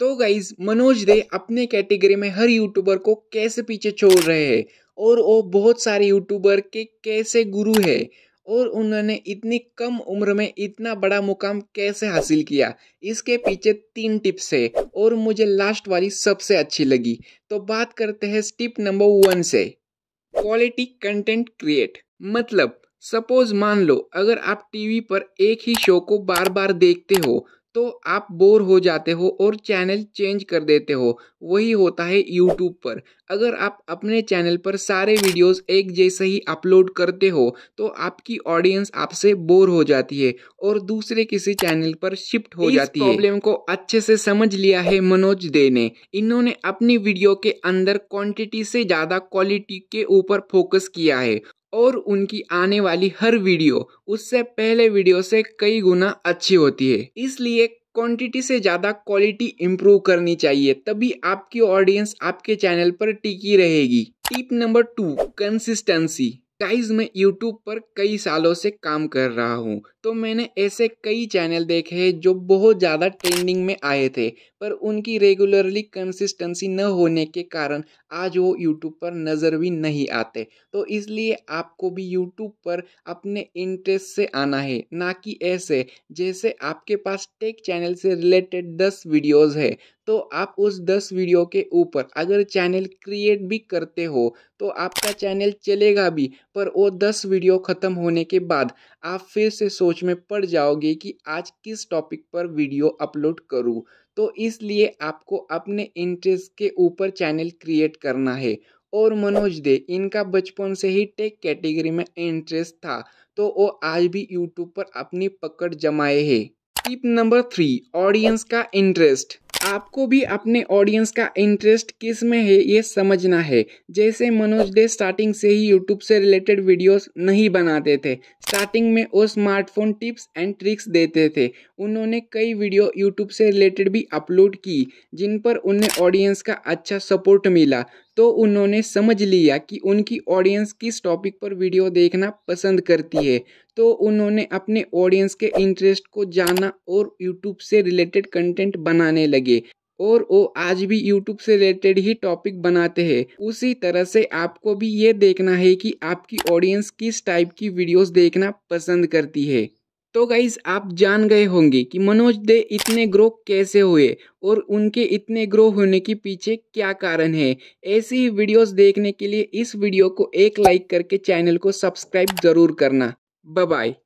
तो गाइज मनोज दे अपने कैटेगरी में हर यूट्यूबर को कैसे पीछे छोड़ रहे हैं और वो बहुत सारे यूट्यूबर के कैसे गुरु है और उन्होंने इतनी कम उम्र में इतना बड़ा मुकाम कैसे हासिल किया इसके पीछे तीन टिप्स है और मुझे लास्ट वाली सबसे अच्छी लगी तो बात करते हैं टिप नंबर वन से क्वालिटी कंटेंट क्रिएट मतलब सपोज मान लो अगर आप टीवी पर एक ही शो को बार बार देखते हो तो आप बोर हो जाते हो और चैनल चेंज कर देते हो वही होता है यूट्यूब पर अगर आप अपने चैनल पर सारे वीडियोस एक जैसे ही अपलोड करते हो तो आपकी ऑडियंस आपसे बोर हो जाती है और दूसरे किसी चैनल पर शिफ्ट हो जाती है प्रॉब्लम को अच्छे से समझ लिया है मनोज दे ने इन्होंने अपनी वीडियो के अंदर क्वांटिटी से ज़्यादा क्वालिटी के ऊपर फोकस किया है और उनकी आने वाली हर वीडियो उससे पहले वीडियो से कई गुना अच्छी होती है इसलिए क्वांटिटी से ज़्यादा क्वालिटी इम्प्रूव करनी चाहिए तभी आपकी ऑडियंस आपके चैनल पर टिकी रहेगी tip number two consistency guys मैं यूट्यूब पर कई सालों से काम कर रहा हूँ तो मैंने ऐसे कई चैनल देखे जो बहुत ज़्यादा ट्रेंडिंग में आए थे पर उनकी रेगुलरली कंसिस्टेंसी न होने के कारण आज वो यूट्यूब पर नज़र भी नहीं आते तो इसलिए आपको भी यूट्यूब पर अपने इंटरेस्ट से आना है ना कि ऐसे जैसे आपके पास टेक चैनल से रिलेटेड दस वीडियोज़ है तो आप उस दस वीडियो के ऊपर अगर चैनल क्रिएट भी करते हो तो आपका चैनल चलेगा भी पर वो दस वीडियो ख़त्म होने के बाद आप फिर से सोच सोच में पड़ जाओगे कि आज किस टॉपिक पर वीडियो अपलोड करूँ तो इसलिए आपको अपने इंटरेस्ट के ऊपर चैनल क्रिएट करना है और मनोज दे इनका बचपन से ही टेक कैटेगरी में इंटरेस्ट था तो वो आज भी यूट्यूब पर अपनी पकड़ जमाए है टिप नंबर थ्री ऑडियंस का इंटरेस्ट आपको भी अपने ऑडियंस का इंटरेस्ट किस में है ये समझना है जैसे मनोज डे स्टार्टिंग से ही यूट्यूब से रिलेटेड वीडियोस नहीं बनाते थे स्टार्टिंग में वो स्मार्टफोन टिप्स एंड ट्रिक्स देते थे उन्होंने कई वीडियो यूट्यूब से रिलेटेड भी अपलोड की जिन पर उन्हें ऑडियंस का अच्छा सपोर्ट मिला तो उन्होंने समझ लिया कि उनकी ऑडियंस किस टॉपिक पर वीडियो देखना पसंद करती है तो उन्होंने अपने ऑडियंस के इंटरेस्ट को जाना और यूट्यूब से रिलेटेड कंटेंट बनाने लगे और वो आज भी यूट्यूब से रिलेटेड ही टॉपिक बनाते हैं उसी तरह से आपको भी ये देखना है कि आपकी ऑडियंस किस टाइप की वीडियोस देखना पसंद करती है तो गाइज आप जान गए होंगे कि मनोज दे इतने ग्रो कैसे हुए और उनके इतने ग्रो होने के पीछे क्या कारण है ऐसी ही वीडियोस देखने के लिए इस वीडियो को एक लाइक करके चैनल को सब्सक्राइब ज़रूर करना बाय